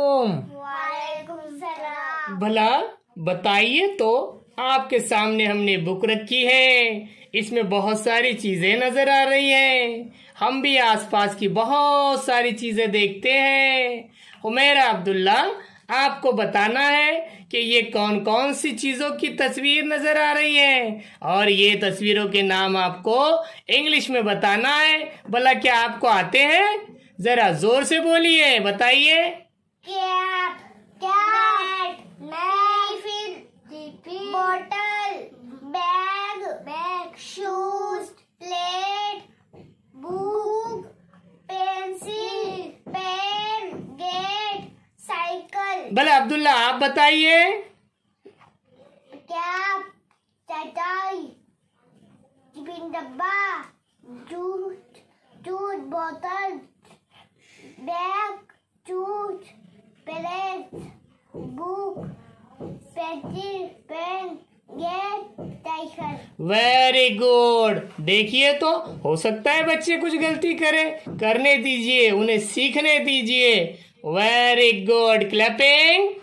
ओम भला बताइए तो आपके सामने हमने बुक रखी है इसमें बहुत सारी चीजें नजर आ रही हैं हम भी आसपास की बहुत सारी चीजें देखते हैं उमेरा अब्दुल्ला आपको बताना है कि ये कौन कौन सी चीजों की तस्वीर नजर आ रही है और ये तस्वीरों के नाम आपको इंग्लिश में बताना है भला क्या आपको आते हैं जरा जोर से बोलिए बताइए कैप कैप मैट टिफिन बोतल bag bag shoes plate book pencil pen gate cycle भले अब्दुल्ला आप बताइए कैप चटाई टिफिन डब्बा जूस जूस बोतल बैग वेरी गुड देखिए तो हो सकता है बच्चे कुछ गलती करे करने दीजिए उन्हें सीखने दीजिए वेरी गुड क्लैपिंग